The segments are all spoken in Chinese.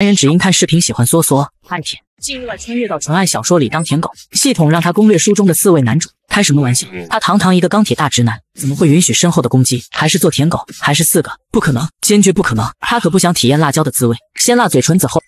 男人只因看视频喜欢梭梭爱舔。入了穿越到纯爱小说里当舔狗，系统让他攻略书中的四位男主，开什么玩笑？他堂堂一个钢铁大直男，怎么会允许身后的攻击？还是做舔狗？还是四个？不可能，坚决不可能！他可不想体验辣椒的滋味，先辣嘴唇子后。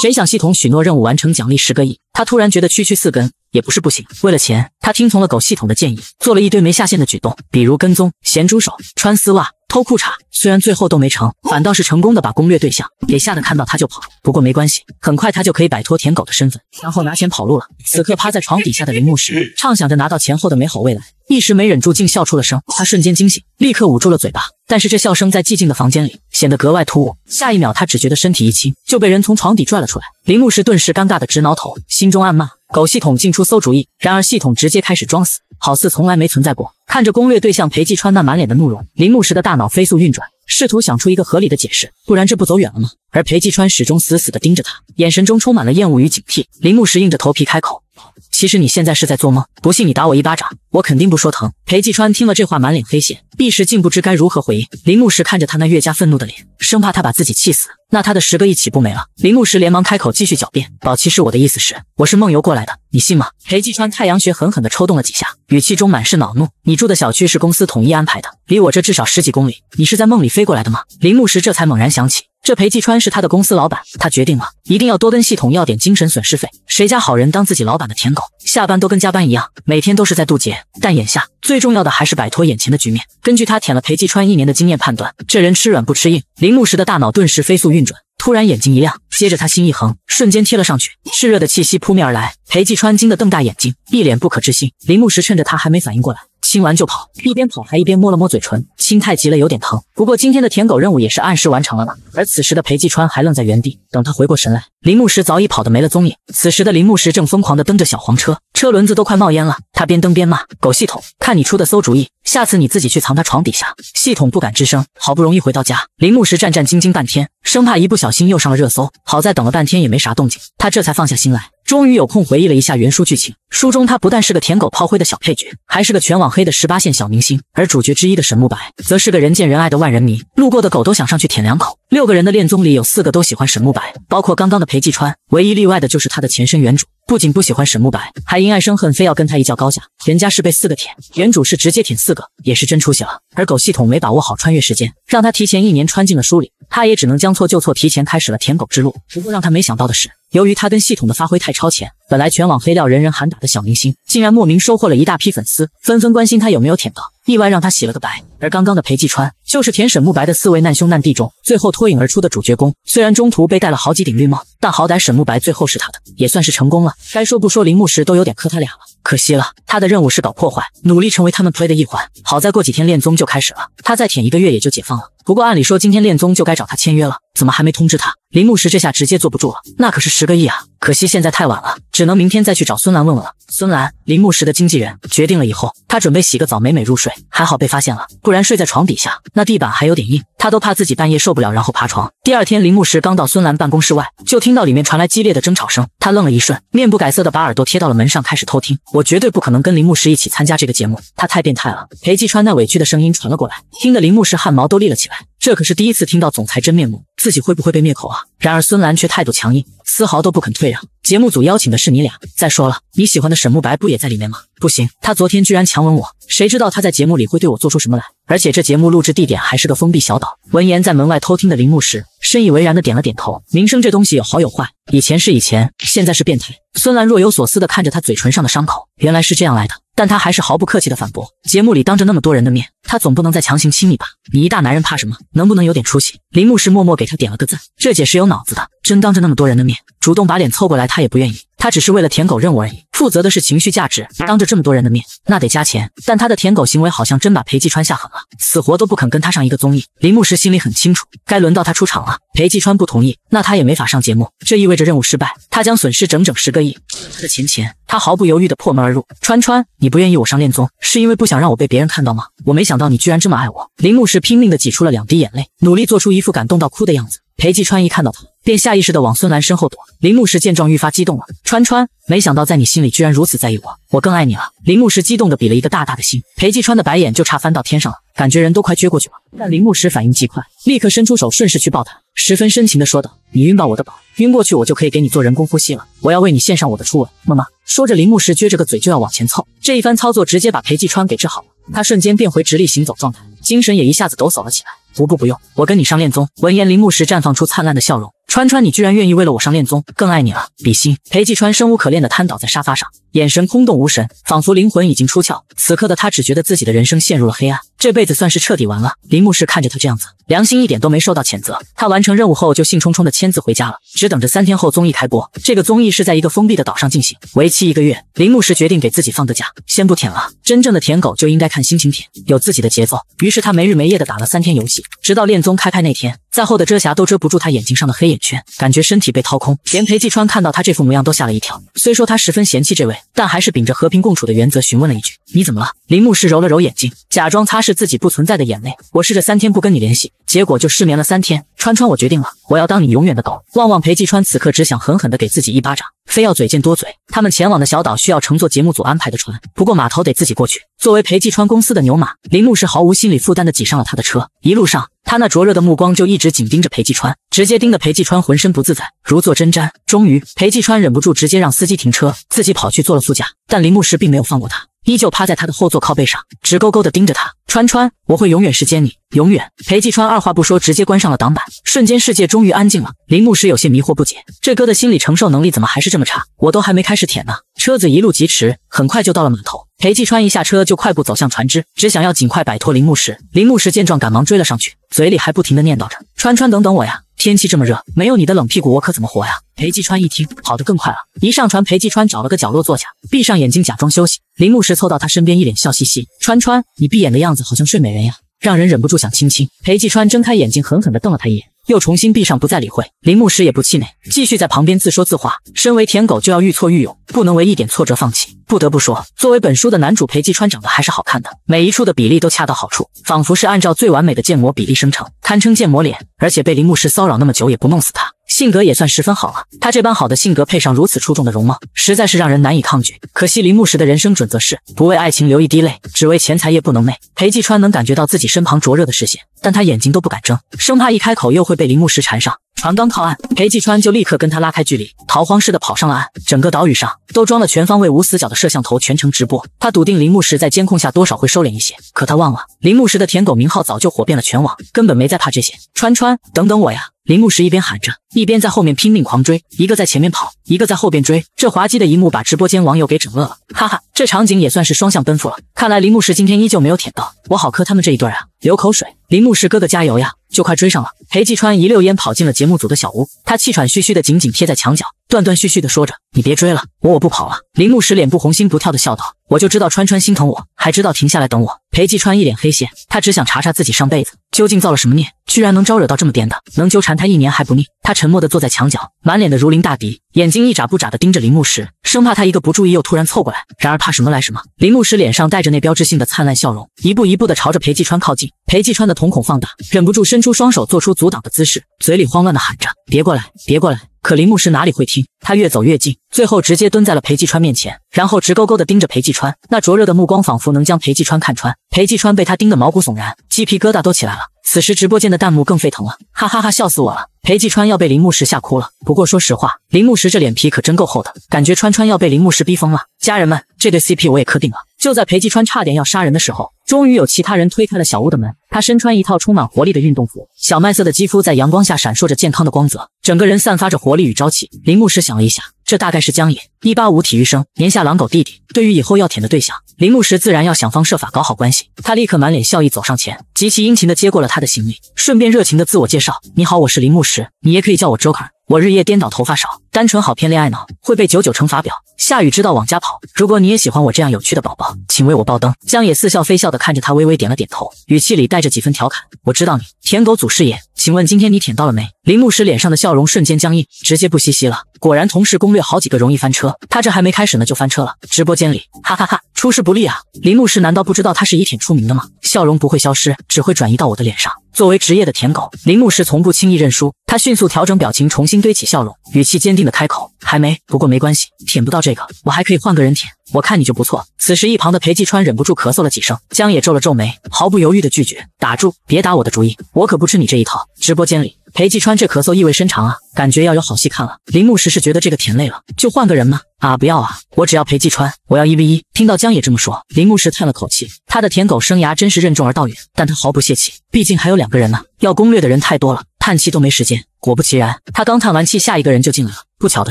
谁想系统许诺任务完成奖励十个亿？他突然觉得区区四根也不是不行。为了钱，他听从了狗系统的建议，做了一堆没下限的举动，比如跟踪咸猪手、穿丝袜。偷裤衩，虽然最后都没成，反倒是成功的把攻略对象给吓得看到他就跑。不过没关系，很快他就可以摆脱舔狗的身份，然后拿钱跑路了。此刻趴在床底下的铃木石畅想着拿到钱后的美好未来，一时没忍住竟笑出了声。他瞬间惊醒，立刻捂住了嘴巴。但是这笑声在寂静的房间里显得格外突兀。下一秒，他只觉得身体一轻，就被人从床底拽了出来。铃木石顿时尴尬的直挠头，心中暗骂狗系统竟出馊主意。然而系统直接开始装死。好似从来没存在过。看着攻略对象裴继川那满脸的怒容，林木石的大脑飞速运转，试图想出一个合理的解释，不然这不走远了吗？而裴继川始终死死地盯着他，眼神中充满了厌恶与警惕。林木石硬着头皮开口。其实你现在是在做梦，不信你打我一巴掌，我肯定不说疼。裴继川听了这话，满脸黑线，一时竟不知该如何回应。林牧石看着他那越加愤怒的脸，生怕他把自己气死，那他的十个亿岂不没了？林牧石连忙开口继续狡辩：“宝其实我的意思是，我是梦游过来的，你信吗？”裴继川太阳穴狠狠地抽动了几下，语气中满是恼怒：“你住的小区是公司统一安排的，离我这至少十几公里，你是在梦里飞过来的吗？”林牧石这才猛然想起。这裴继川是他的公司老板，他决定了，一定要多跟系统要点精神损失费。谁家好人当自己老板的舔狗，下班都跟加班一样，每天都是在渡劫。但眼下最重要的还是摆脱眼前的局面。根据他舔了裴继川一年的经验判断，这人吃软不吃硬。林木石的大脑顿时飞速运转，突然眼睛一亮，接着他心一横，瞬间贴了上去。炽热的气息扑面而来，裴继川惊得瞪大眼睛，一脸不可置信。林木石趁着他还没反应过来。亲完就跑，一边跑还一边摸了摸嘴唇，心太急了有点疼。不过今天的舔狗任务也是按时完成了呢。而此时的裴继川还愣在原地，等他回过神来，林牧石早已跑得没了踪影。此时的林牧石正疯狂地蹬着小黄车，车轮子都快冒烟了。他边蹬边骂：“狗系统，看你出的馊主意！”下次你自己去藏他床底下。系统不敢吱声，好不容易回到家，林木石战战兢兢半天，生怕一不小心又上了热搜。好在等了半天也没啥动静，他这才放下心来，终于有空回忆了一下原书剧情。书中他不但是个舔狗炮灰的小配角，还是个全网黑的十八线小明星。而主角之一的沈慕白，则是个人见人爱的万人迷，路过的狗都想上去舔两口。六个人的恋综里有四个都喜欢沈慕白，包括刚刚的裴继川，唯一例外的就是他的前身原主，不仅不喜欢沈慕白，还因爱生恨，非要跟他一较高下。人家是被四个舔，原主是直接舔四个，也是真出息了。而狗系统没把握好穿越时间，让他提前一年穿进了书里，他也只能将错就错，提前开始了舔狗之路。不过让他没想到的是，由于他跟系统的发挥太超前，本来全网黑料人人喊打的小明星，竟然莫名收获了一大批粉丝，纷纷关心他有没有舔到。意外让他洗了个白，而刚刚的裴继川就是舔沈慕白的四位难兄难弟中最后脱颖而出的主角公。虽然中途被戴了好几顶绿帽，但好歹沈慕白最后是他的，也算是成功了。该说不说，铃木时都有点磕他俩了。可惜了他的任务是搞破坏，努力成为他们 play 的一环。好在过几天恋综就开始了，他再舔一个月也就解放了。不过按理说今天恋综就该找他签约了，怎么还没通知他？林牧石这下直接坐不住了，那可是十个亿啊！可惜现在太晚了，只能明天再去找孙兰问问了。孙兰，林牧石的经纪人，决定了以后，他准备洗个澡，美美入睡。还好被发现了，不然睡在床底下，那地板还有点硬，他都怕自己半夜受不了，然后爬床。第二天，林牧石刚到孙兰办公室外，就听到里面传来激烈的争吵声。他愣了一瞬，面不改色的把耳朵贴到了门上，开始偷听。我绝对不可能跟林牧石一起参加这个节目，他太变态了！裴继川那委屈的声音传了过来，听得林牧石汗毛都立了起来。这可是第一次听到总裁真面目，自己会不会被灭口啊？然而孙兰却态度强硬，丝毫都不肯退让。节目组邀请的是你俩，再说了，你喜欢的沈慕白不也在里面吗？不行，他昨天居然强吻我，谁知道他在节目里会对我做出什么来？而且这节目录制地点还是个封闭小岛。闻言，在门外偷听的铃木时，深以为然的点了点头。名声这东西有好有坏，以前是以前，现在是变态。孙兰若有所思的看着他嘴唇上的伤口，原来是这样来的。但他还是毫不客气地反驳：“节目里当着那么多人的面，他总不能再强行亲你吧？你一大男人怕什么？能不能有点出息？”林牧师默默给他点了个赞，这姐是有脑子的，真当着那么多人的面主动把脸凑过来，他也不愿意。他只是为了舔狗任务而已，负责的是情绪价值。当着这么多人的面，那得加钱。但他的舔狗行为好像真把裴继川吓狠了，死活都不肯跟他上一个综艺。林牧师心里很清楚，该轮到他出场了。裴继川不同意，那他也没法上节目，这意味着任务失败，他将损失整整十个亿。他的钱钱，他毫不犹豫的破门而入。川川，你不愿意我上恋综，是因为不想让我被别人看到吗？我没想到你居然这么爱我。林牧师拼命的挤出了两滴眼泪，努力做出一副感动到哭的样子。裴继川一看到他，便下意识地往孙兰身后躲。林牧师见状愈发激动了。川川，没想到在你心里居然如此在意我，我更爱你了。林牧师激动地比了一个大大的心。裴继川的白眼就差翻到天上了，感觉人都快撅过去了。但林牧师反应极快，立刻伸出手顺势去抱他，十分深情地说道：“你晕到我的宝，晕过去我就可以给你做人工呼吸了。我要为你献上我的初吻，么么。”说着，林牧师撅着个嘴就要往前凑。这一番操作直接把裴继川给治好了，他瞬间变回直立行走状态，精神也一下子抖擞了起来。不不不用，我跟你上练宗。闻言，林木石绽放出灿烂的笑容。川川，你居然愿意为了我上恋综，更爱你了，比心。裴继川生无可恋的瘫倒在沙发上，眼神空洞无神，仿佛灵魂已经出窍。此刻的他只觉得自己的人生陷入了黑暗，这辈子算是彻底完了。林牧师看着他这样子，良心一点都没受到谴责。他完成任务后就兴冲冲的签字回家了，只等着三天后综艺开播。这个综艺是在一个封闭的岛上进行，为期一个月。林牧师决定给自己放个假，先不舔了。真正的舔狗就应该看心情舔，有自己的节奏。于是他没日没夜的打了三天游戏，直到恋综开拍那天。再厚的遮瑕都遮不住他眼睛上的黑眼圈，感觉身体被掏空。连裴继川看到他这副模样都吓了一跳。虽说他十分嫌弃这位，但还是秉着和平共处的原则询问了一句：“你怎么了？”林牧师揉了揉眼睛，假装擦拭自己不存在的眼泪。我试着三天不跟你联系，结果就失眠了三天。川川，我决定了，我要当你永远的狗。旺旺裴继川，此刻只想狠狠地给自己一巴掌。非要嘴贱多嘴。他们前往的小岛需要乘坐节目组安排的船，不过码头得自己过去。作为裴继川公司的牛马，林木是毫无心理负担的挤上了他的车。一路上，他那灼热的目光就一直紧盯着裴继川，直接盯得裴继川浑身不自在，如坐针毡。终于，裴继川忍不住直接让司机停车，自己跑去坐了副驾。但林牧师并没有放过他，依旧趴在他的后座靠背上，直勾勾地盯着他。川川，我会永远时奸你，永远。裴继川二话不说，直接关上了挡板，瞬间世界终于安静了。林牧师有些迷惑不解，这哥的心理承受能力怎么还是这么差？我都还没开始舔呢。车子一路疾驰，很快就到了码头。裴继川一下车就快步走向船只，只想要尽快摆脱林木师。林木师见状，赶忙追了上去，嘴里还不停的念叨着：“川川，等等我呀！天气这么热，没有你的冷屁股，我可怎么活呀！”裴继川一听，跑得更快了。一上船，裴继川找了个角落坐下，闭上眼睛假装休息。林木师凑到他身边，一脸笑嘻嘻：“川川，你闭眼的样子好像睡美人呀，让人忍不住想亲亲。”裴继川睁开眼睛，狠狠的瞪了他一眼。又重新闭上，不再理会。林牧师也不气馁，继续在旁边自说自话。身为舔狗，就要愈挫愈勇，不能为一点挫折放弃。不得不说，作为本书的男主裴继川长得还是好看的，每一处的比例都恰到好处，仿佛是按照最完美的建模比例生成，堪称建模脸。而且被林牧师骚扰那么久也不弄死他。性格也算十分好了，他这般好的性格配上如此出众的容貌，实在是让人难以抗拒。可惜林牧石的人生准则是不为爱情流一滴泪，只为钱财夜不能寐。裴继川能感觉到自己身旁灼热的视线，但他眼睛都不敢睁，生怕一开口又会被林牧石缠上。船刚靠岸，裴继川就立刻跟他拉开距离，逃荒似的跑上了岸。整个岛屿上都装了全方位无死角的摄像头，全程直播。他笃定林木石在监控下多少会收敛一些，可他忘了林木石的舔狗名号早就火遍了全网，根本没在怕这些。川川，等等我呀！林木石一边喊着，一边在后面拼命狂追，一个在前面跑，一个在后边追，这滑稽的一幕把直播间网友给整乐了，哈哈，这场景也算是双向奔赴了。看来林木石今天依旧没有舔到，我好磕他们这一对啊，流口水。林木石哥哥加油呀，就快追上了。裴继川一溜烟跑进了节目组的小屋，他气喘吁吁的紧紧贴在墙角，断断续续的说着：“你别追了，我我不跑了。”林牧师脸部红心不跳的笑道：“我就知道川川心疼我，还知道停下来等我。”裴继川一脸黑线，他只想查查自己上辈子究竟造了什么孽，居然能招惹到这么颠的，能纠缠他一年还不腻。他沉默的坐在墙角，满脸的如临大敌，眼睛一眨不眨的盯着林牧师，生怕他一个不注意又突然凑过来。然而怕什么来什么，林牧师脸上带着那标志性的灿烂笑容，一步一步的朝着裴继川靠近。裴继川的瞳孔放大，忍不住伸出双手做出。阻挡的姿势，嘴里慌乱的喊着别过来，别过来。可林牧师哪里会听？他越走越近，最后直接蹲在了裴继川面前，然后直勾勾的盯着裴继川，那灼热的目光仿佛能将裴继川看穿。裴继川被他盯得毛骨悚然，鸡皮疙瘩都起来了。此时直播间的弹幕更沸腾了，哈哈哈，笑死我了！裴继川要被林牧石吓哭了。不过说实话，林牧石这脸皮可真够厚的，感觉川川要被林牧石逼疯了。家人们，这对 CP 我也磕定了。就在裴继川差点要杀人的时候，终于有其他人推开了小屋的门。他身穿一套充满活力的运动服，小麦色的肌肤在阳光下闪烁着健康的光泽，整个人散发着活力与朝气。林牧师想了一下，这大概是江野，一八五体育生，年下狼狗弟弟。对于以后要舔的对象，林牧师自然要想方设法搞好关系。他立刻满脸笑意走上前，极其殷勤地接过了他的行李，顺便热情地自我介绍：你好，我是林牧师，你也可以叫我 Joker。”我日夜颠倒，头发少，单纯好骗，恋爱脑，会被九九乘法表。下雨知道往家跑。如果你也喜欢我这样有趣的宝宝，请为我爆灯。江野似笑非笑的看着他，微微点了点头，语气里带着几分调侃。我知道你舔狗祖师爷，请问今天你舔到了没？林牧师脸上的笑容瞬间僵硬，直接不嘻嘻了。果然，同时攻略好几个容易翻车。他这还没开始呢，就翻车了。直播间里，哈哈哈，出师不利啊！林牧师难道不知道他是以舔出名的吗？笑容不会消失，只会转移到我的脸上。作为职业的舔狗，林牧师从不轻易认输。他迅速调整表情，重新堆起笑容，语气坚定的开口：“还没，不过没关系，舔不到这个，我还可以换个人舔。我看你就不错。”此时一旁的裴继川忍不住咳嗽了几声，江野皱了皱眉，毫不犹豫的拒绝：“打住，别打我的主意，我可不吃你这一套。”直播间里。裴继川这咳嗽意味深长啊，感觉要有好戏看了。铃木师是觉得这个甜累了，就换个人吗？啊，不要啊，我只要裴继川，我要一 v 一。听到江野这么说，铃木师叹了口气，他的舔狗生涯真是任重而道远，但他毫不泄气，毕竟还有两个人呢。要攻略的人太多了，叹气都没时间。果不其然，他刚叹完气，下一个人就进来了。不巧的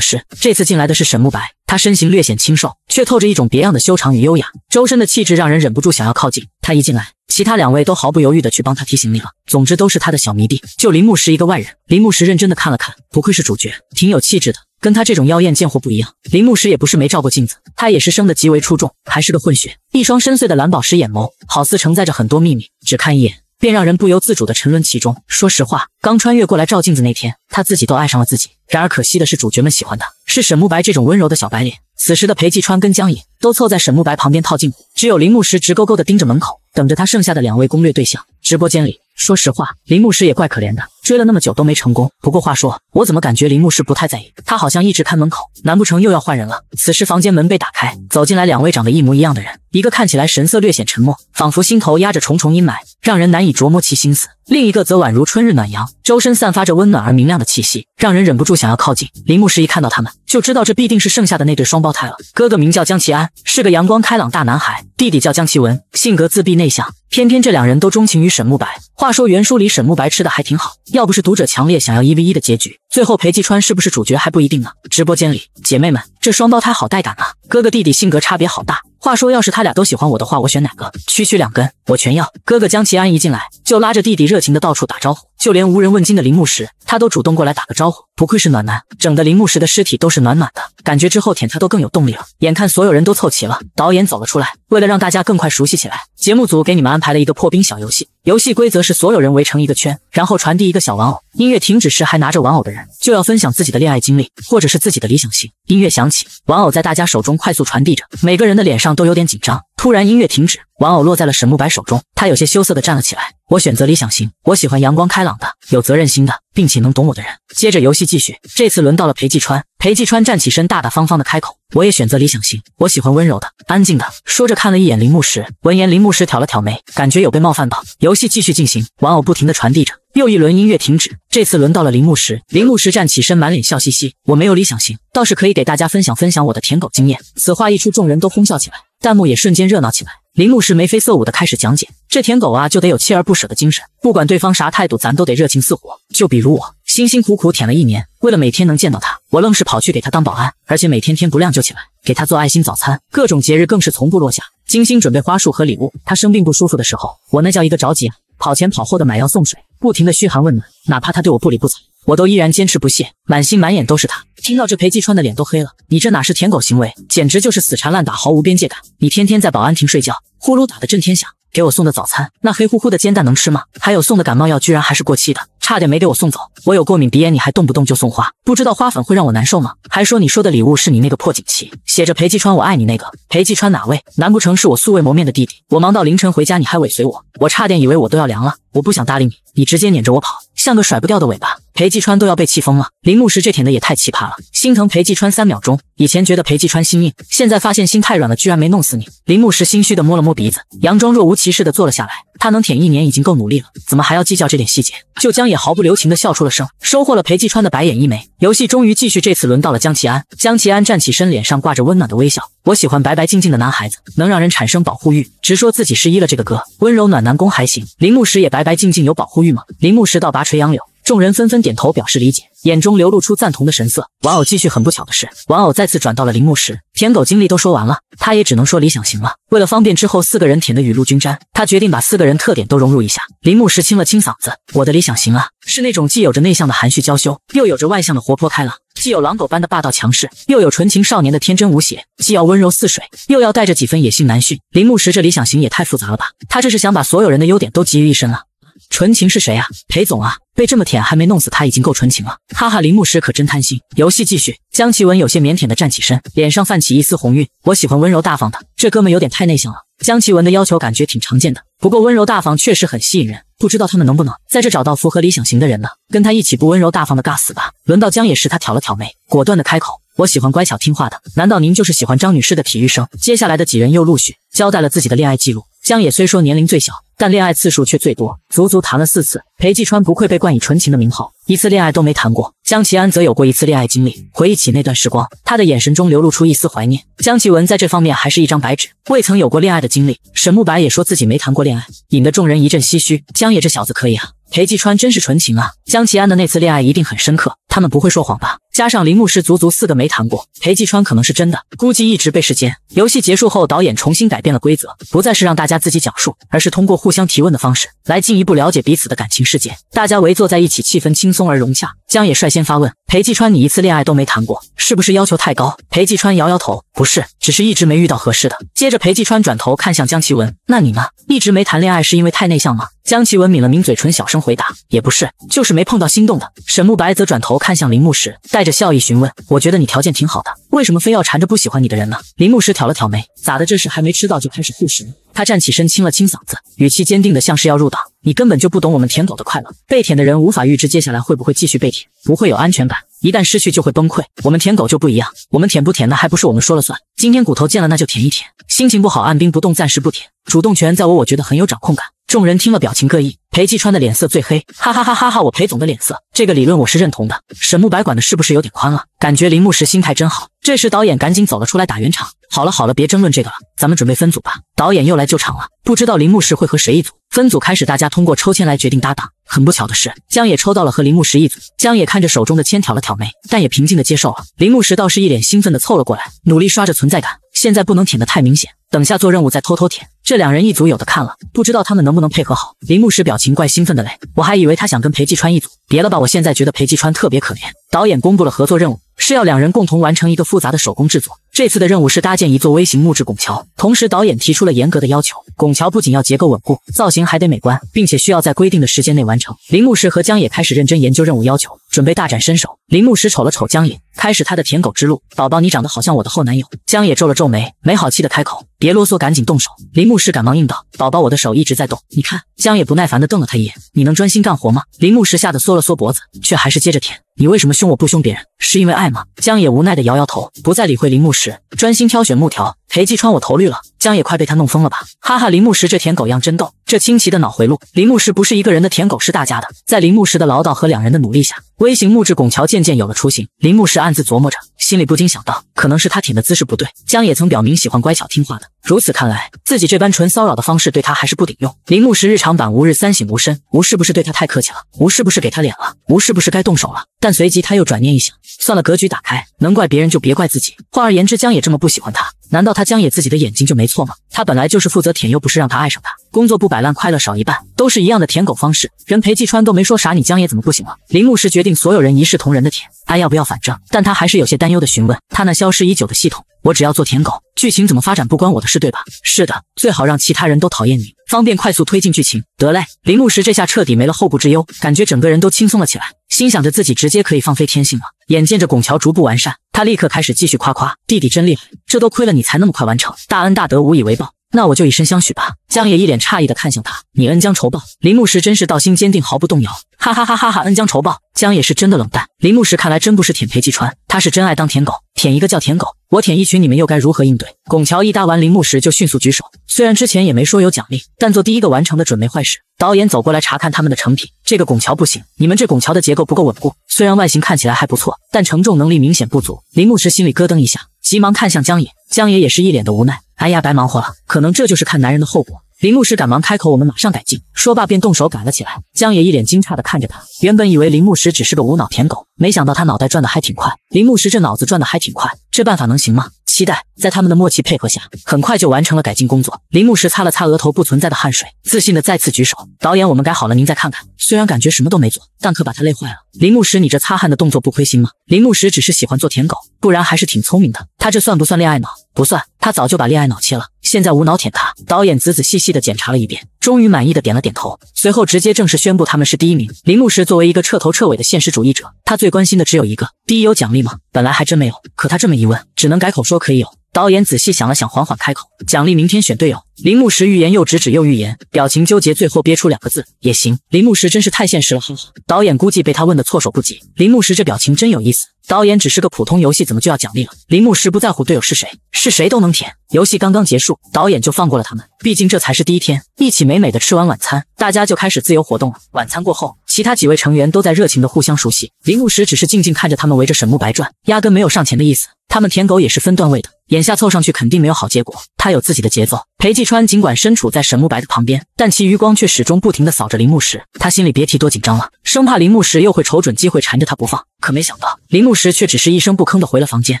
是，这次进来的是沈慕白。他身形略显清瘦，却透着一种别样的修长与优雅，周身的气质让人忍不住想要靠近。他一进来，其他两位都毫不犹豫地去帮他提行李了。总之，都是他的小迷弟。就林牧石一个外人，林牧石认真地看了看，不愧是主角，挺有气质的，跟他这种妖艳贱货不一样。林牧石也不是没照过镜子，他也是生得极为出众，还是个混血，一双深邃的蓝宝石眼眸，好似承载着很多秘密，只看一眼。便让人不由自主地沉沦其中。说实话，刚穿越过来照镜子那天，他自己都爱上了自己。然而可惜的是，主角们喜欢的是沈慕白这种温柔的小白脸。此时的裴继川跟江野都凑在沈慕白旁边套近乎，只有林牧师直勾勾地盯着门口，等着他剩下的两位攻略对象。直播间里。说实话，林牧师也怪可怜的，追了那么久都没成功。不过话说，我怎么感觉林牧师不太在意？他好像一直看门口，难不成又要换人了？此时房间门被打开，走进来两位长得一模一样的人，一个看起来神色略显沉默，仿佛心头压着重重阴霾，让人难以琢磨其心思；另一个则宛如春日暖阳，周身散发着温暖而明亮的气息，让人忍不住想要靠近。林牧师一看到他们，就知道这必定是剩下的那对双胞胎了。哥哥名叫江其安，是个阳光开朗大男孩；弟弟叫江其文，性格自闭内向。偏偏这两人都钟情于沈慕白。话说原书里沈慕白吃的还挺好，要不是读者强烈想要一 v 一的结局，最后裴继川是不是主角还不一定呢。直播间里姐妹们，这双胞胎好带感啊，哥哥弟弟性格差别好大。话说，要是他俩都喜欢我的话，我选哪个？区区两根，我全要。哥哥江其安一进来，就拉着弟弟热情的到处打招呼，就连无人问津的林牧石，他都主动过来打个招呼。不愧是暖男，整的林牧石的尸体都是暖暖的感觉，之后舔他都更有动力了。眼看所有人都凑齐了，导演走了出来，为了让大家更快熟悉起来，节目组给你们安排了一个破冰小游戏。游戏规则是所有人围成一个圈，然后传递一个小玩偶。音乐停止时，还拿着玩偶的人就要分享自己的恋爱经历，或者是自己的理想型。音乐响起，玩偶在大家手中快速传递着，每个人的脸上都有点紧张。突然，音乐停止，玩偶落在了沈慕白手中，他有些羞涩的站了起来。我选择理想型，我喜欢阳光开朗的、有责任心的，并且能懂我的人。接着游戏继续，这次轮到了裴继川。裴继川站起身，大大方方的开口：“我也选择理想型，我喜欢温柔的、安静的。”说着看了一眼铃木师，闻言，林木师挑了挑眉，感觉有被冒犯到。游戏继续进行，玩偶不停的传递着。又一轮音乐停止，这次轮到了铃木师，铃木师站起身，满脸笑嘻嘻：“我没有理想型，倒是可以给大家分享分享我的舔狗经验。”此话一出，众人都哄笑起来，弹幕也瞬间热闹起来。林牧是眉飞色舞的开始讲解，这舔狗啊就得有锲而不舍的精神，不管对方啥态度，咱都得热情似火。就比如我，辛辛苦苦舔了一年，为了每天能见到他，我愣是跑去给他当保安，而且每天天不亮就起来给他做爱心早餐，各种节日更是从不落下，精心准备花束和礼物。他生病不舒服的时候，我那叫一个着急，啊，跑前跑后的买药送水，不停的嘘寒问暖，哪怕他对我不理不睬，我都依然坚持不懈，满心满眼都是他。听到这，裴继川的脸都黑了。你这哪是舔狗行为，简直就是死缠烂打，毫无边界感。你天天在保安亭睡觉，呼噜打得震天响。给我送的早餐，那黑乎乎的煎蛋能吃吗？还有送的感冒药，居然还是过期的，差点没给我送走。我有过敏鼻炎，你还动不动就送花，不知道花粉会让我难受吗？还说你说的礼物是你那个破锦旗，写着裴继川我爱你那个。裴继川哪位？难不成是我素未谋面的弟弟？我忙到凌晨回家，你还尾随我，我差点以为我都要凉了。我不想搭理你，你直接撵着我跑，像个甩不掉的尾巴。裴继川都要被气疯了。林木石这舔的也太奇葩了。心疼裴继川三秒钟，以前觉得裴继川心硬，现在发现心太软了，居然没弄死你。林牧石心虚的摸了摸鼻子，佯装若无其事的坐了下来。他能舔一年已经够努力了，怎么还要计较这点细节？就江野毫不留情的笑出了声，收获了裴继川的白眼一枚。游戏终于继续，这次轮到了江其安。江其安站起身，脸上挂着温暖的微笑。我喜欢白白净净的男孩子，能让人产生保护欲。直说自己失忆了，这个哥，温柔暖男攻还行。林牧石也白白净净有保护欲吗？林牧石倒拔垂杨柳。众人纷纷点头表示理解，眼中流露出赞同的神色。玩偶继续，很不巧的是，玩偶再次转到了铃木时。舔狗经历都说完了，他也只能说理想型了。为了方便之后四个人舔得雨露均沾，他决定把四个人特点都融入一下。铃木时清了清嗓子，我的理想型啊，是那种既有着内向的含蓄娇羞，又有着外向的活泼开朗；既有狼狗般的霸道强势，又有纯情少年的天真无邪；既要温柔似水，又要带着几分野性难驯。铃木石这理想型也太复杂了吧？他这是想把所有人的优点都集于一身了。纯情是谁啊？裴总啊？被这么舔还没弄死他已经够纯情了，哈哈，林牧师可真贪心。游戏继续，江其文有些腼腆的站起身，脸上泛起一丝红晕。我喜欢温柔大方的，这哥们有点太内向了。江其文的要求感觉挺常见的，不过温柔大方确实很吸引人，不知道他们能不能在这找到符合理想型的人呢？跟他一起不温柔大方的尬死吧。轮到江野时，他挑了挑眉，果断的开口，我喜欢乖巧听话的。难道您就是喜欢张女士的体育生？接下来的几人又陆续交代了自己的恋爱记录。江野虽说年龄最小。但恋爱次数却最多，足足谈了四次。裴继川不愧被冠以纯情的名号，一次恋爱都没谈过。江其安则有过一次恋爱经历，回忆起那段时光，他的眼神中流露出一丝怀念。江其文在这方面还是一张白纸，未曾有过恋爱的经历。沈慕白也说自己没谈过恋爱，引得众人一阵唏嘘。江野这小子可以啊，裴继川真是纯情啊。江其安的那次恋爱一定很深刻，他们不会说谎吧？加上铃木师足足四个没谈过，裴继川可能是真的，估计一直被时间。游戏结束后，导演重新改变了规则，不再是让大家自己讲述，而是通过互相提问的方式来进一步了解彼此的感情世界。大家围坐在一起，气氛轻松而融洽。江野率先发问：“裴继川，你一次恋爱都没谈过，是不是要求太高？”裴继川摇摇头：“不是，只是一直没遇到合适的。”接着，裴继川转头看向江其文：“那你呢？一直没谈恋爱是因为太内向吗？”江其文抿了抿嘴唇，小声回答：“也不是，就是没碰到心动的。”沈慕白则转头看向铃木时，带。带着笑意询问：“我觉得你条件挺好的，为什么非要缠着不喜欢你的人呢？”林牧师挑了挑眉：“咋的？这是还没吃到就开始护食他站起身，清了清嗓子，语气坚定的像是要入党：“你根本就不懂我们舔狗的快乐。被舔的人无法预知接下来会不会继续被舔，不会有安全感，一旦失去就会崩溃。我们舔狗就不一样，我们舔不舔那还不是我们说了算。今天骨头见了，那就舔一舔。心情不好，按兵不动，暂时不舔。主动权在我，我觉得很有掌控感。”众人听了，表情各异。裴继川的脸色最黑，哈哈哈哈哈！我裴总的脸色，这个理论我是认同的。沈慕白管的是不是有点宽了？感觉林牧石心态真好。这时导演赶紧走了出来打圆场，好了好了，别争论这个了，咱们准备分组吧。导演又来救场了，不知道林牧石会和谁一组？分组开始，大家通过抽签来决定搭档。很不巧的是，江野抽到了和林牧石一组。江野看着手中的签，挑了挑眉，但也平静的接受了。林牧石倒是一脸兴奋的凑了过来，努力刷着存在感。现在不能舔得太明显，等下做任务再偷偷舔。这两人一组，有的看了，不知道他们能不能配合好。林牧师表情怪兴奋的嘞，我还以为他想跟裴继川一组。别了吧，我现在觉得裴继川特别可怜。导演公布了合作任务。是要两人共同完成一个复杂的手工制作。这次的任务是搭建一座微型木质拱桥，同时导演提出了严格的要求：拱桥不仅要结构稳固，造型还得美观，并且需要在规定的时间内完成。林牧师和江野开始认真研究任务要求，准备大展身手。林牧师瞅了瞅江野，开始他的舔狗之路：“宝宝，你长得好像我的后男友。”江野皱了皱眉，没好气的开口。别啰嗦，赶紧动手！林牧师赶忙应道：“宝宝，我的手一直在动，你看。”江也不耐烦地瞪了他一眼：“你能专心干活吗？”林牧师吓得缩了缩脖子，却还是接着舔。你为什么凶我，不凶别人？是因为爱吗？江野无奈地摇摇头，不再理会林牧师，专心挑选木条。裴继川，我头绿了，江也快被他弄疯了吧？哈哈，林牧石这舔狗样真逗，这清奇的脑回路。林牧石不是一个人的舔狗，是大家的。在林牧石的唠叨和两人的努力下，微型木质拱桥渐渐有了雏形。林牧石暗自琢磨着，心里不禁想到，可能是他舔的姿势不对。江也曾表明喜欢乖巧听话的，如此看来，自己这般纯骚扰的方式对他还是不顶用。林牧石日常版吾日三省吾身，吾是不是对他太客气了？吾是不是给他脸了？吾是不是该动手了？但随即他又转念一想，算了，格局打开，能怪别人就别怪自己。换而言之，江也这么不喜欢他。难道他江野自己的眼睛就没错吗？他本来就是负责舔，又不是让他爱上他。工作不摆烂，快乐少一半，都是一样的舔狗方式。人裴继川都没说啥，你江野怎么不行了？林木石决定所有人一视同仁的舔，爱要不要反正，但他还是有些担忧的询问他那消失已久的系统。我只要做舔狗，剧情怎么发展不关我的事，对吧？是的，最好让其他人都讨厌你，方便快速推进剧情。得嘞，林木石这下彻底没了后顾之忧，感觉整个人都轻松了起来。心想着自己直接可以放飞天性了，眼见着拱桥逐步完善，他立刻开始继续夸夸弟弟真厉害，这都亏了你才那么快完成，大恩大德无以为报。那我就以身相许吧。江野一脸诧异的看向他，你恩将仇报。林牧师真是道心坚定，毫不动摇。哈哈哈哈哈，恩将仇报。江野是真的冷淡。林牧师看来真不是舔裴霁川，他是真爱当舔狗，舔一个叫舔狗。我舔一群，你们又该如何应对？拱桥一搭完，林牧师就迅速举手。虽然之前也没说有奖励，但做第一个完成的准没坏事。导演走过来查看他们的成品，这个拱桥不行，你们这拱桥的结构不够稳固。虽然外形看起来还不错，但承重能力明显不足。林牧师心里咯噔一下，急忙看向江野，江野也是一脸的无奈。哎呀，白忙活了！可能这就是看男人的后果。林牧师赶忙开口：“我们马上改进。”说罢便动手改了起来。江野一脸惊诧地看着他，原本以为林牧师只是个无脑舔狗，没想到他脑袋转得还挺快。林牧师这脑子转得还挺快。这办法能行吗？期待在他们的默契配合下，很快就完成了改进工作。林牧师擦了擦额头不存在的汗水，自信的再次举手：“导演，我们改好了，您再看看。”虽然感觉什么都没做，但可把他累坏了。林牧师，你这擦汗的动作不亏心吗？林牧师只是喜欢做舔狗，不然还是挺聪明的。他这算不算恋爱脑？不算，他早就把恋爱脑切了，现在无脑舔他。导演仔仔细细的检查了一遍，终于满意的点了点头，随后直接正式宣布他们是第一名。林牧师作为一个彻头彻尾的现实主义者，他最关心的只有一个。第一有奖励吗？本来还真没有，可他这么一问，只能改口说可以有。导演仔细想了想，缓缓开口：“奖励明天选队友。”林牧石欲言又止，止又欲言，表情纠结，最后憋出两个字：“也行。”林牧石真是太现实了，导演估计被他问的措手不及。林牧石这表情真有意思。导演只是个普通游戏，怎么就要奖励了？林牧石不在乎队友是谁，是谁都能舔。游戏刚刚结束，导演就放过了他们，毕竟这才是第一天。一起美美的吃完晚餐，大家就开始自由活动了。晚餐过后，其他几位成员都在热情的互相熟悉，林牧石只是静静看着他们围着沈木白转，压根没有上前的意思。他们舔狗也是分段位的。眼下凑上去肯定没有好结果，他有自己的节奏。裴继川尽管身处在沈慕白的旁边，但其余光却始终不停地扫着林木石。他心里别提多紧张了，生怕林木石又会瞅准机会缠着他不放。可没想到，林木石却只是一声不吭地回了房间。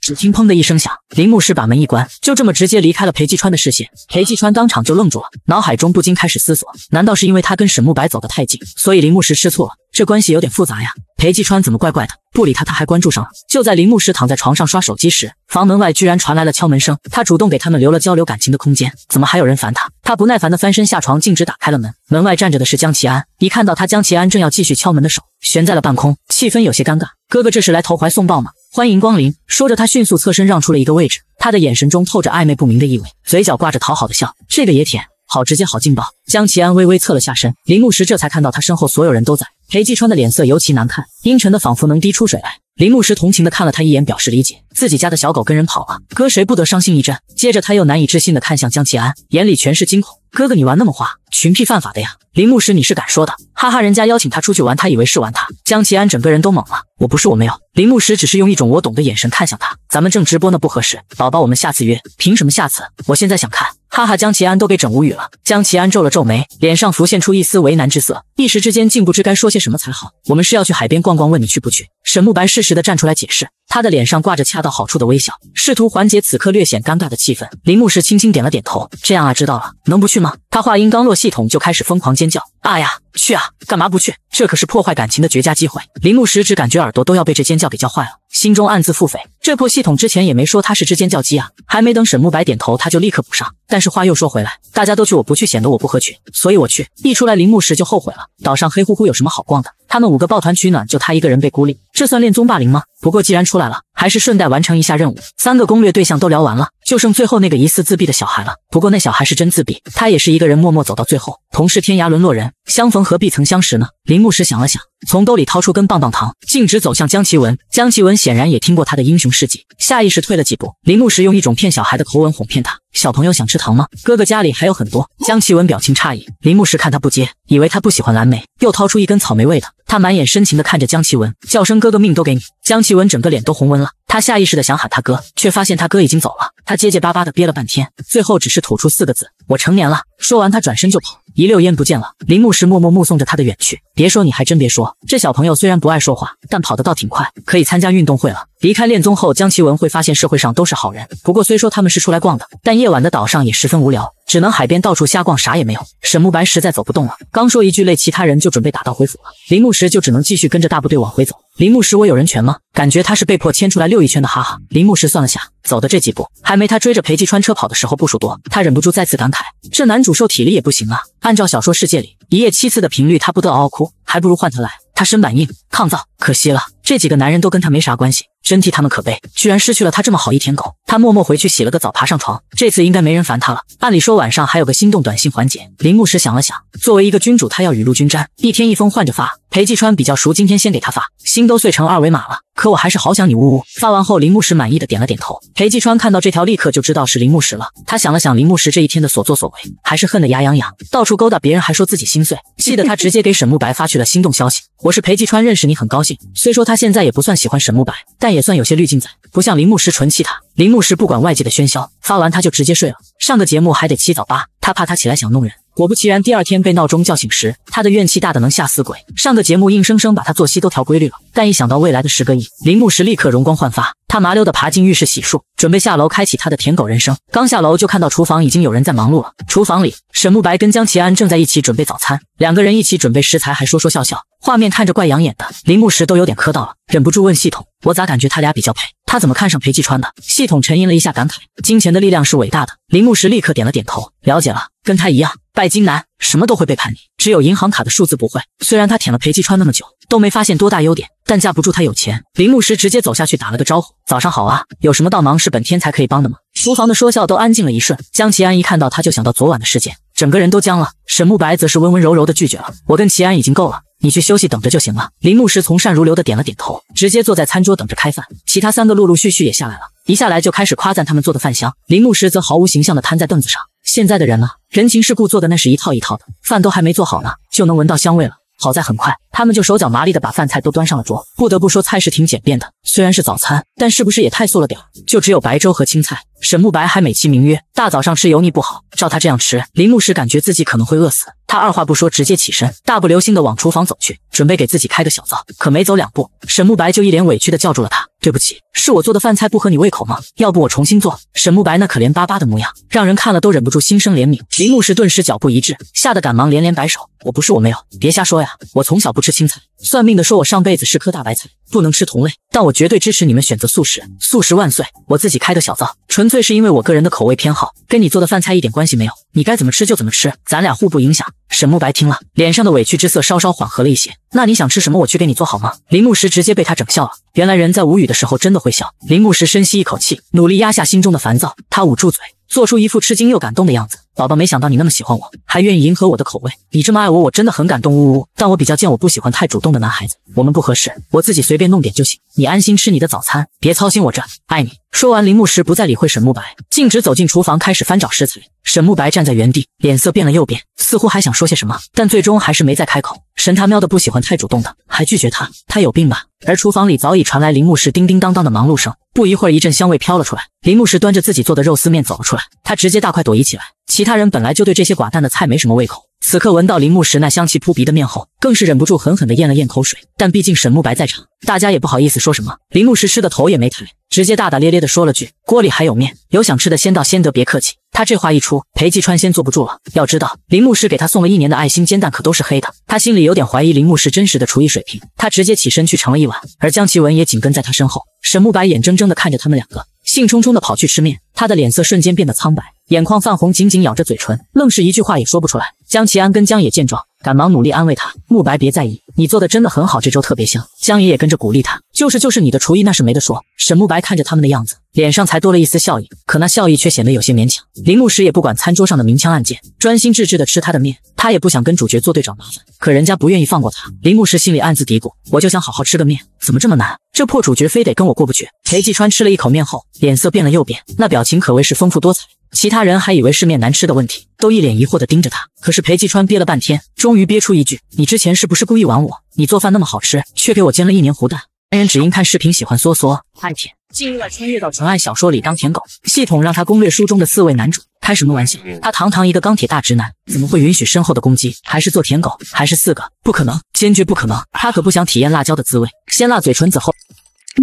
只听砰的一声响，林木石把门一关，就这么直接离开了裴继川的视线。裴继川当场就愣住了，脑海中不禁开始思索：难道是因为他跟沈慕白走得太近，所以林木石吃醋了？这关系有点复杂呀。裴继川怎么怪怪的？不理他，他还关注上了。就在林木石躺在床上刷手机时，房门外居然传来了敲门声。他主动给他们留了交流感情的空间。怎么还有人烦他？他不耐烦的翻身下床，径直打开了门。门外站着的是江齐安，一看到他，江齐安正要继续敲门的手悬在了半空，气氛有些尴尬。哥哥这是来投怀送抱吗？欢迎光临。说着，他迅速侧身让出了一个位置，他的眼神中透着暧昧不明的意味，嘴角挂着讨好的笑。这个也舔，好，直接好劲爆。江齐安微微侧了下身，林木石这才看到他身后所有人都在。裴继川的脸色尤其难看，阴沉的仿佛能滴出水来。林牧师同情的看了他一眼，表示理解，自己家的小狗跟人跑了，哥谁不得伤心一阵？接着他又难以置信的看向江齐安，眼里全是惊恐。哥哥你玩那么花，群屁犯法的呀？林牧师，你是敢说的？哈哈，人家邀请他出去玩，他以为是玩他？江齐安整个人都懵了，我不是我没有。林牧师只是用一种我懂的眼神看向他，咱们正直播呢，不合适，宝宝我们下次约。凭什么下次？我现在想看。哈哈，江齐安都给整无语了。江齐安皱了皱眉，脸上浮现出一丝为难之色，一时之间竟不知该说些什么才好。我们是要去海边逛逛，问你去不去？沈慕白适时的站出来解释，他的脸上挂着恰到好处的微笑，试图缓解此刻略显尴尬的气氛。林牧氏轻轻点了点头，这样啊，知道了，能不去吗？他话音刚落，系统就开始疯狂尖叫。啊呀，去啊！干嘛不去？这可是破坏感情的绝佳机会。林牧时只感觉耳朵都要被这尖叫给叫坏了，心中暗自腹诽：这破系统之前也没说他是只尖叫鸡啊！还没等沈慕白点头，他就立刻补上。但是话又说回来，大家都去我不去，显得我不合群，所以我去。一出来，林牧时就后悔了。岛上黑乎乎，有什么好逛的？他们五个抱团取暖，就他一个人被孤立，这算恋综霸凌吗？不过既然出来了。还是顺带完成一下任务。三个攻略对象都聊完了，就剩最后那个疑似自闭的小孩了。不过那小孩是真自闭，他也是一个人默默走到最后。同是天涯沦落人，相逢何必曾相识呢？林木师想了想，从兜里掏出根棒棒糖，径直走向江奇文。江奇文显然也听过他的英雄事迹，下意识退了几步。林木师用一种骗小孩的口吻哄骗他。小朋友想吃糖吗？哥哥家里还有很多。江奇文表情诧异，林牧师看他不接，以为他不喜欢蓝莓，又掏出一根草莓味的。他满眼深情地看着江奇文，叫声哥哥命都给你。江奇文整个脸都红温了。他下意识地想喊他哥，却发现他哥已经走了。他结结巴巴地憋了半天，最后只是吐出四个字：“我成年了。”说完，他转身就跑，一溜烟不见了。林木石默默目送着他的远去。别说，你还真别说，这小朋友虽然不爱说话，但跑得倒挺快，可以参加运动会了。离开恋综后，江奇文会发现社会上都是好人。不过虽说他们是出来逛的，但夜晚的岛上也十分无聊，只能海边到处瞎逛，啥也没有。沈慕白实在走不动了，刚说一句累，其他人就准备打道回府了。林木石就只能继续跟着大部队往回走。林牧师，我有人权吗？感觉他是被迫牵出来溜一圈的，哈哈。林牧师算了下，走的这几步还没他追着裴继川车跑的时候步数多，他忍不住再次感慨：这男主受体力也不行啊。按照小说世界里一夜七次的频率，他不得嗷嗷哭，还不如换他来，他身板硬，抗造。可惜了，这几个男人都跟他没啥关系。真替他们可悲，居然失去了他这么好一舔狗。他默默回去洗了个澡，爬上床。这次应该没人烦他了。按理说晚上还有个心动短信环节。林牧师想了想，作为一个君主，他要雨露均沾，一天一封换着发。裴继川比较熟，今天先给他发。心都碎成二维码了，可我还是好想你。呜呜。发完后，林牧师满意的点了点头。裴继川看到这条，立刻就知道是林牧师了。他想了想林牧师这一天的所作所为，还是恨得牙痒痒。到处勾搭别人，还说自己心碎，气得他直接给沈慕白发去了心动消息。我是裴继川，认识你很高兴。虽说他现在也不算喜欢沈慕白，但也。也算有些滤镜在，不像铃木石纯气他。铃木石不管外界的喧嚣，发完他就直接睡了。上个节目还得起早八，他怕他起来想弄人。果不其然，第二天被闹钟叫醒时，他的怨气大的能吓死鬼。上个节目硬生生把他作息都调规律了。但一想到未来的十个亿，铃木石立刻容光焕发。他麻溜的爬进浴室洗漱，准备下楼开启他的舔狗人生。刚下楼就看到厨房已经有人在忙碌了。厨房里，沈慕白跟江其安正在一起准备早餐，两个人一起准备食材，还说说笑笑。画面看着怪养眼的，林牧石都有点磕到了，忍不住问系统：“我咋感觉他俩比较配？他怎么看上裴继川的？”系统沉吟了一下，感慨：“金钱的力量是伟大的。”林牧石立刻点了点头，了解了，跟他一样，拜金男什么都会背叛你，只有银行卡的数字不会。虽然他舔了裴继川那么久，都没发现多大优点，但架不住他有钱。林牧石直接走下去，打了个招呼：“早上好啊，有什么倒忙是本天才可以帮的吗？”厨房的说笑都安静了一瞬。江齐安一看到他就想到昨晚的事件，整个人都僵了。沈慕白则是温温柔柔的拒绝了：“我跟齐安已经够了。”你去休息，等着就行了。林牧师从善如流的点了点头，直接坐在餐桌等着开饭。其他三个陆陆续续也下来了，一下来就开始夸赞他们做的饭香。林牧师则毫无形象的瘫在凳子上。现在的人呢，人情世故做的那是一套一套的，饭都还没做好呢，就能闻到香味了。好在很快他们就手脚麻利的把饭菜都端上了桌。不得不说菜是挺简便的，虽然是早餐，但是不是也太素了点？就只有白粥和青菜。沈慕白还美其名曰大早上吃油腻不好，照他这样吃，林牧师感觉自己可能会饿死。他二话不说，直接起身，大步流星的往厨房走去，准备给自己开个小灶。可没走两步，沈慕白就一脸委屈的叫住了他：“对不起，是我做的饭菜不合你胃口吗？要不我重新做。”沈慕白那可怜巴巴的模样，让人看了都忍不住心生怜悯。林牧师顿时脚步一滞，吓得赶忙连连摆手：“我不是，我没有，别瞎说呀！我从小不吃青菜，算命的说我上辈子是颗大白菜。”不能吃同类，但我绝对支持你们选择素食，素食万岁！我自己开的小灶，纯粹是因为我个人的口味偏好，跟你做的饭菜一点关系没有。你该怎么吃就怎么吃，咱俩互不影响。沈慕白听了，脸上的委屈之色稍稍缓和了一些。那你想吃什么，我去给你做好吗？林牧石直接被他整笑了。原来人在无语的时候真的会笑。林牧石深吸一口气，努力压下心中的烦躁，他捂住嘴，做出一副吃惊又感动的样子。宝宝，没想到你那么喜欢我，还愿意迎合我的口味。你这么爱我，我真的很感动。呜呜，但我比较贱，我不喜欢太主动的男孩子，我们不合适。我自己随便弄点就行，你安心吃你的早餐，别操心我这。爱你。说完，林牧师不再理会沈慕白，径直走进厨房，开始翻找食材。沈慕白站在原地，脸色变了又变，似乎还想说些什么，但最终还是没再开口。神他喵的不喜欢太主动的，还拒绝他，他有病吧？而厨房里早已传来林牧师叮叮当当的忙碌声，不一会儿，一阵香味飘了出来。林牧师端着自己做的肉丝面走了出来，他直接大快朵颐起来。其他人本来就对这些寡淡的菜没什么胃口。此刻闻到林木石那香气扑鼻的面后，更是忍不住狠狠的咽了咽口水。但毕竟沈慕白在场，大家也不好意思说什么。林木石吃的头也没抬，直接大大咧咧的说了句：“锅里还有面，有想吃的先到先得，别客气。”他这话一出，裴继川先坐不住了。要知道，林牧师给他送了一年的爱心煎蛋，可都是黑的。他心里有点怀疑林牧师真实的厨艺水平。他直接起身去盛了一碗，而江其文也紧跟在他身后。沈慕白眼睁睁的看着他们两个兴冲冲的跑去吃面。他的脸色瞬间变得苍白，眼眶泛红，紧紧咬着嘴唇，愣是一句话也说不出来。江齐安跟江野见状，赶忙努力安慰他：“慕白，别在意，你做的真的很好，这粥特别香。”江野也跟着鼓励他：“就是就是，你的厨艺那是没得说。”沈慕白看着他们的样子，脸上才多了一丝笑意，可那笑意却显得有些勉强。林木石也不管餐桌上的明枪暗箭，专心致志地吃他的面。他也不想跟主角作对找麻烦，可人家不愿意放过他。林木石心里暗自嘀咕：“我就想好好吃个面，怎么这么难？这破主角非得跟我过不去。”裴继川吃了一口面后，脸色变了又变，那表。情。情可谓是丰富多彩，其他人还以为是面难吃的问题，都一脸疑惑的盯着他。可是裴继川憋了半天，终于憋出一句：“你之前是不是故意玩我？你做饭那么好吃，却给我煎了一年糊蛋。”男人只因看视频喜欢梭，爱舔，天意外穿越到纯爱小说里当舔狗，系统让他攻略书中的四位男主，开什么玩笑？他堂堂一个钢铁大直男，怎么会允许身后的攻击？还是做舔狗？还是四个？不可能，坚决不可能！他可不想体验辣椒的滋味，鲜辣嘴唇子后。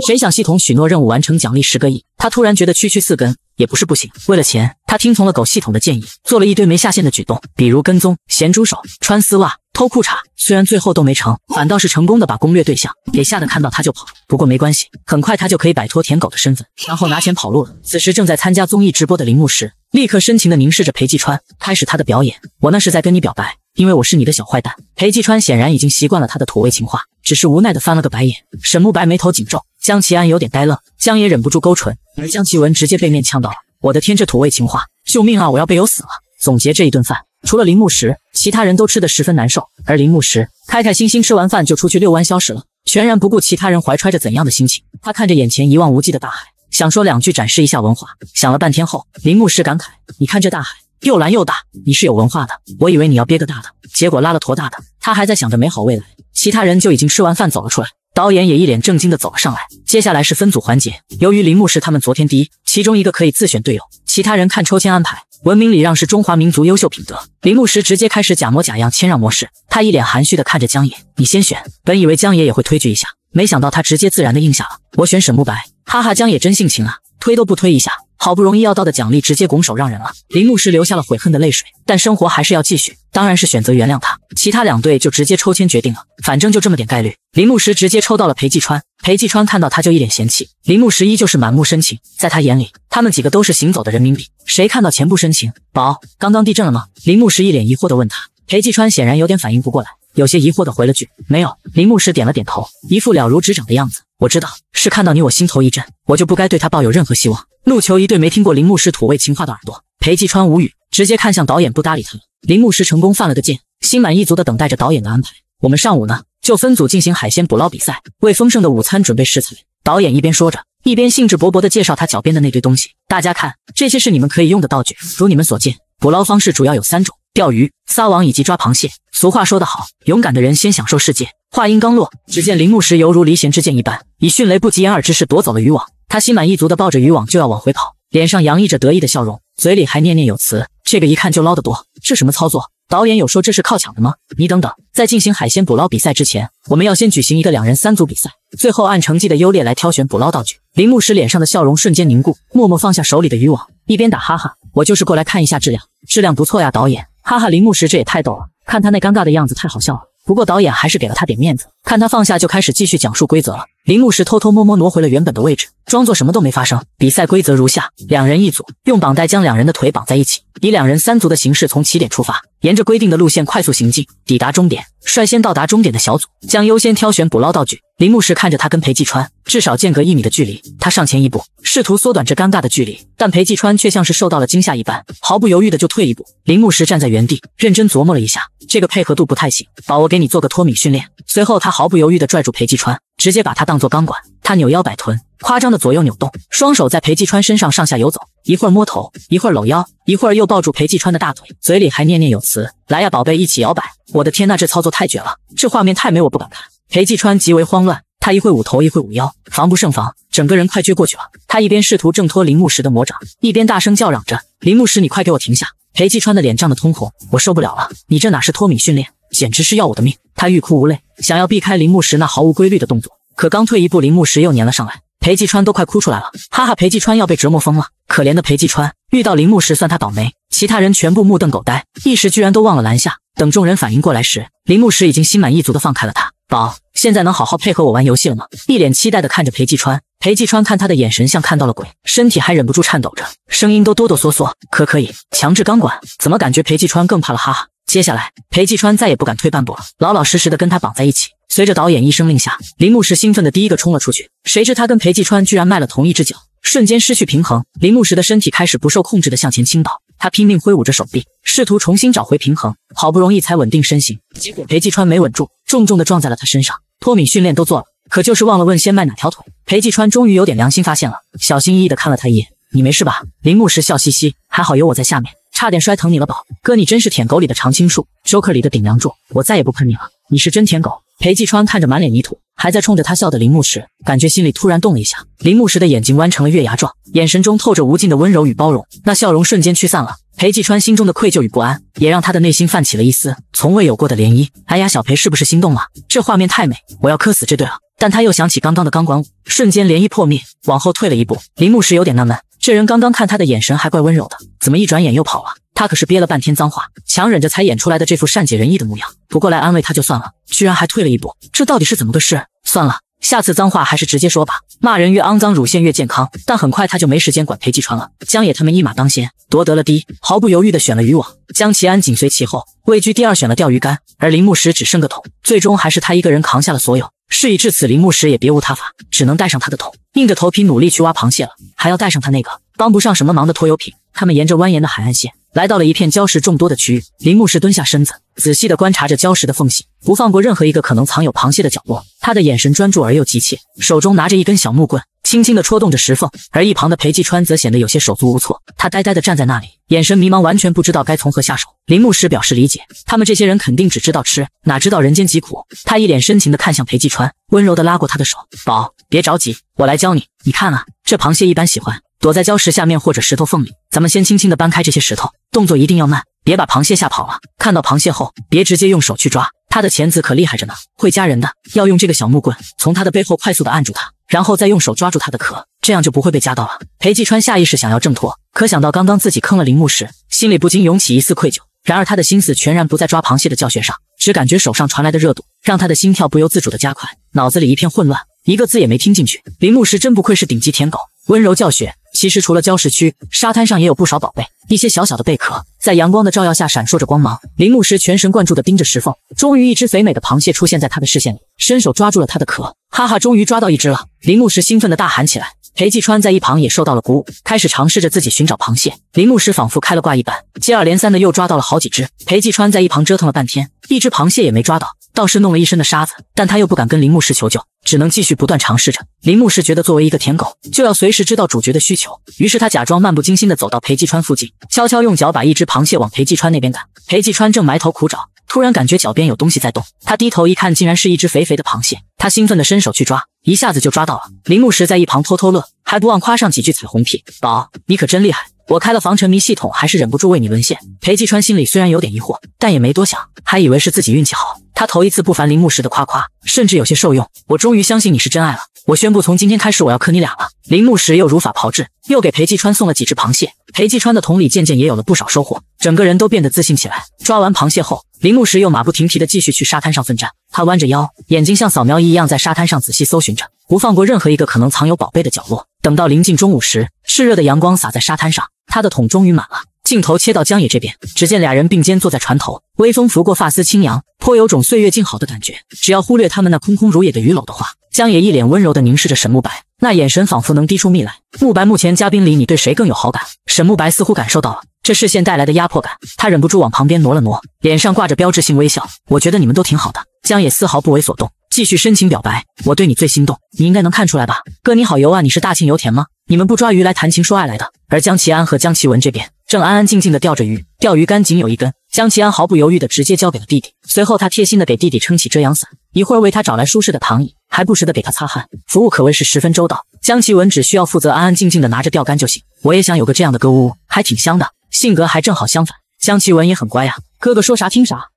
谁想系统许诺任务完成奖励十个亿？他突然觉得区区四根也不是不行。为了钱，他听从了狗系统的建议，做了一堆没下线的举动，比如跟踪咸猪手、穿丝袜、偷裤衩。虽然最后都没成，反倒是成功的把攻略对象给吓得看到他就跑。不过没关系，很快他就可以摆脱舔狗的身份，然后拿钱跑路了。此时正在参加综艺直播的铃木时，立刻深情的凝视着裴继川，开始他的表演。我那是在跟你表白，因为我是你的小坏蛋。裴继川显然已经习惯了他的土味情话，只是无奈的翻了个白眼。沈慕白眉头紧皱。江其安有点呆愣，江也忍不住勾唇，而江其文直接被面呛到了。我的天，这土味情话，救命啊！我要被油死了。总结这一顿饭，除了林木石，其他人都吃得十分难受。而林木石开开心心吃完饭就出去遛弯消失了，全然不顾其他人怀揣着怎样的心情。他看着眼前一望无际的大海，想说两句展示一下文化。想了半天后，林木石感慨：“你看这大海，又蓝又大。你是有文化的，我以为你要憋个大的，结果拉了坨大的。”他还在想着美好未来，其他人就已经吃完饭走了出来。导演也一脸正经的走了上来。接下来是分组环节，由于林木是他们昨天第一，其中一个可以自选队友，其他人看抽签安排。文明礼让是中华民族优秀品德。林木时直接开始假模假样谦让模式，他一脸含蓄的看着江野，你先选。本以为江野也会推拒一下，没想到他直接自然的应下了，我选沈慕白。哈哈，江野真性情啊，推都不推一下。好不容易要到的奖励，直接拱手让人了。林牧师留下了悔恨的泪水，但生活还是要继续。当然是选择原谅他。其他两队就直接抽签决定了，反正就这么点概率。林牧师直接抽到了裴继川。裴继川看到他就一脸嫌弃，林牧师依旧是满目深情，在他眼里，他们几个都是行走的人民币。谁看到钱不深情？宝，刚刚地震了吗？林牧师一脸疑惑的问他。裴继川显然有点反应不过来，有些疑惑的回了句：“没有。”林牧师点了点头，一副了如指掌的样子。我知道是看到你，我心头一震，我就不该对他抱有任何希望。陆求一对没听过铃木师土味情话的耳朵，裴继川无语，直接看向导演，不搭理他。铃木师成功犯了个贱，心满意足的等待着导演的安排。我们上午呢，就分组进行海鲜捕捞比赛，为丰盛的午餐准备食材。导演一边说着，一边兴致勃勃的介绍他脚边的那堆东西。大家看，这些是你们可以用的道具，如你们所见，捕捞方式主要有三种。钓鱼撒网以及抓螃蟹，俗话说得好，勇敢的人先享受世界。话音刚落，只见铃木石犹如离弦之箭一般，以迅雷不及掩耳之势夺走了渔网。他心满意足地抱着渔网就要往回跑，脸上洋溢着得意的笑容，嘴里还念念有词：“这个一看就捞得多，这什么操作？导演有说这是靠抢的吗？”你等等，在进行海鲜捕捞比赛之前，我们要先举行一个两人三组比赛，最后按成绩的优劣来挑选捕捞道具。铃木石脸上的笑容瞬间凝固，默默放下手里的渔网，一边打哈哈：“我就是过来看一下质量，质量不错呀，导演。”哈哈，林牧师这也太逗了！看他那尴尬的样子，太好笑了。不过导演还是给了他点面子，看他放下就开始继续讲述规则了。林牧师偷偷摸摸挪回了原本的位置，装作什么都没发生。比赛规则如下：两人一组，用绑带将两人的腿绑在一起，以两人三足的形式从起点出发。沿着规定的路线快速行进，抵达终点。率先到达终点的小组将优先挑选捕捞道具。铃木石看着他跟裴继川至少间隔一米的距离，他上前一步，试图缩短这尴尬的距离，但裴继川却像是受到了惊吓一般，毫不犹豫的就退一步。铃木石站在原地，认真琢磨了一下，这个配合度不太行，保我给你做个脱敏训练。随后他毫不犹豫的拽住裴继川，直接把他当做钢管，他扭腰摆臀，夸张的左右扭动，双手在裴继川身上上下游走。一会儿摸头，一会儿搂腰，一会儿又抱住裴继川的大腿，嘴里还念念有词：“来呀，宝贝，一起摇摆！”我的天，那这操作太绝了，这画面太美，我不敢看。裴继川极为慌乱，他一会捂头，一会捂腰，防不胜防，整个人快撅过去了。他一边试图挣脱林木石的魔掌，一边大声叫嚷着：“林木石，你快给我停下！”裴继川的脸涨得通红，我受不了了，你这哪是脱敏训练，简直是要我的命！他欲哭无泪，想要避开林木石那毫无规律的动作，可刚退一步，林木石又粘了上来。裴继川都快哭出来了，哈哈，裴继川要被折磨疯了。可怜的裴继川遇到林木时算他倒霉，其他人全部目瞪狗呆，一时居然都忘了拦下。等众人反应过来时，林木时已经心满意足的放开了他。宝，现在能好好配合我玩游戏了吗？一脸期待的看着裴继川，裴继川看他的眼神像看到了鬼，身体还忍不住颤抖着，声音都哆哆嗦嗦。可可以强制钢管？怎么感觉裴继川更怕了？哈哈，接下来裴继川再也不敢退半步了，老老实实的跟他绑在一起。随着导演一声令下，林牧师兴奋的第一个冲了出去，谁知他跟裴继川居然迈了同一只脚，瞬间失去平衡，林牧师的身体开始不受控制的向前倾倒，他拼命挥舞着手臂，试图重新找回平衡，好不容易才稳定身形，结果裴继川没稳住，重重的撞在了他身上。脱敏训练都做了，可就是忘了问先迈哪条腿。裴继川终于有点良心发现了，小心翼翼的看了他一眼，你没事吧？林牧师笑嘻嘻，还好有我在下面，差点摔疼你了，宝哥你真是舔狗里的常青树，j o k e r 里的顶梁柱，我再也不喷你了，你是真舔狗。裴继川看着满脸泥土，还在冲着他笑的林牧石，感觉心里突然动了一下。林牧石的眼睛弯成了月牙状，眼神中透着无尽的温柔与包容。那笑容瞬间驱散了裴继川心中的愧疚与不安，也让他的内心泛起了一丝从未有过的涟漪。哎呀，小裴是不是心动了？这画面太美，我要磕死这对了。但他又想起刚刚的钢管舞，瞬间涟漪破灭，往后退了一步。林牧石有点纳闷。这人刚刚看他的眼神还怪温柔的，怎么一转眼又跑了？他可是憋了半天脏话，强忍着才演出来的这副善解人意的模样。不过来安慰他就算了，居然还退了一步，这到底是怎么个事？算了，下次脏话还是直接说吧，骂人越肮脏，乳腺越健康。但很快他就没时间管裴继川了。江野他们一马当先，夺得了第一，毫不犹豫地选了渔网。江其安紧随其后，位居第二，选了钓鱼竿。而铃木石只剩个桶，最终还是他一个人扛下了所有。事已至此，林木石也别无他法，只能带上他的桶，硬着头皮努力去挖螃蟹了，还要带上他那个帮不上什么忙的拖油瓶。他们沿着蜿蜒的海岸线。来到了一片礁石众多的区域，林牧师蹲下身子，仔细地观察着礁石的缝隙，不放过任何一个可能藏有螃蟹的角落。他的眼神专注而又急切，手中拿着一根小木棍，轻轻地戳动着石缝。而一旁的裴继川则显得有些手足无措，他呆呆地站在那里，眼神迷茫，完全不知道该从何下手。林牧师表示理解，他们这些人肯定只知道吃，哪知道人间疾苦。他一脸深情地看向裴继川，温柔地拉过他的手：“宝，别着急，我来教你。你看啊，这螃蟹一般喜欢躲在礁石下面或者石头缝里，咱们先轻轻地搬开这些石头。”动作一定要慢，别把螃蟹吓跑了。看到螃蟹后，别直接用手去抓，它的钳子可厉害着呢，会夹人的。要用这个小木棍，从它的背后快速的按住它，然后再用手抓住它的壳，这样就不会被夹到了。裴继川下意识想要挣脱，可想到刚刚自己坑了铃木时，心里不禁涌起一丝愧疚。然而他的心思全然不在抓螃蟹的教学上，只感觉手上传来的热度让他的心跳不由自主的加快，脑子里一片混乱，一个字也没听进去。铃木石真不愧是顶级舔狗，温柔教学。其实除了礁石区，沙滩上也有不少宝贝。一些小小的贝壳在阳光的照耀下闪烁着光芒。林牧石全神贯注地盯着石缝，终于一只肥美的螃蟹出现在他的视线里，伸手抓住了他的壳。哈哈，终于抓到一只了！林牧石兴奋地大喊起来。裴继川在一旁也受到了鼓舞，开始尝试着自己寻找螃蟹。林牧师仿佛开了挂一般，接二连三的又抓到了好几只。裴继川在一旁折腾了半天，一只螃蟹也没抓到，倒是弄了一身的沙子。但他又不敢跟林牧师求救，只能继续不断尝试着。林牧师觉得作为一个舔狗，就要随时知道主角的需求，于是他假装漫不经心的走到裴继川附近，悄悄用脚把一只螃蟹往裴继川那边赶。裴继川正埋头苦找，突然感觉脚边有东西在动，他低头一看，竟然是一只肥肥的螃蟹。他兴奋的伸手去抓。一下子就抓到了，林牧石在一旁偷偷乐，还不忘夸上几句彩虹屁：“宝，你可真厉害！我开了防沉迷系统，还是忍不住为你沦陷。”裴继川心里虽然有点疑惑，但也没多想，还以为是自己运气好。他头一次不烦林牧石的夸夸，甚至有些受用。我终于相信你是真爱了，我宣布从今天开始我要磕你俩了。林牧石又如法炮制，又给裴继川送了几只螃蟹。裴继川的同理渐渐也有了不少收获，整个人都变得自信起来。抓完螃蟹后，林牧石又马不停蹄地继续去沙滩上奋战。他弯着腰，眼睛像扫描仪一样在沙滩上仔细搜寻着，不放过任何一个可能藏有宝贝的角落。等到临近中午时，炽热的阳光洒在沙滩上，他的桶终于满了。镜头切到江野这边，只见俩人并肩坐在船头，微风拂过发丝轻扬，颇有种岁月静好的感觉。只要忽略他们那空空如也的鱼篓的话，江野一脸温柔地凝视着沈慕白，那眼神仿佛能滴出蜜来。慕白，目前嘉宾里你对谁更有好感？沈慕白似乎感受到了。这视线带来的压迫感，他忍不住往旁边挪了挪，脸上挂着标志性微笑。我觉得你们都挺好的。江野丝毫不为所动，继续深情表白：“我对你最心动，你应该能看出来吧？”哥你好油啊，你是大庆油田吗？你们不抓鱼来谈情说爱来的。而江奇安和江奇文这边正安安静静的钓着鱼，钓鱼竿仅有一根，江奇安毫不犹豫的直接交给了弟弟，随后他贴心的给弟弟撑起遮阳伞，一会儿为他找来舒适的躺椅，还不时的给他擦汗，服务可谓是十分周到。江奇文只需要负责安安静静的拿着钓竿就行。我也想有个这样的歌屋，还挺香的。性格还正好相反，江奇文也很乖呀，哥哥说啥听啥。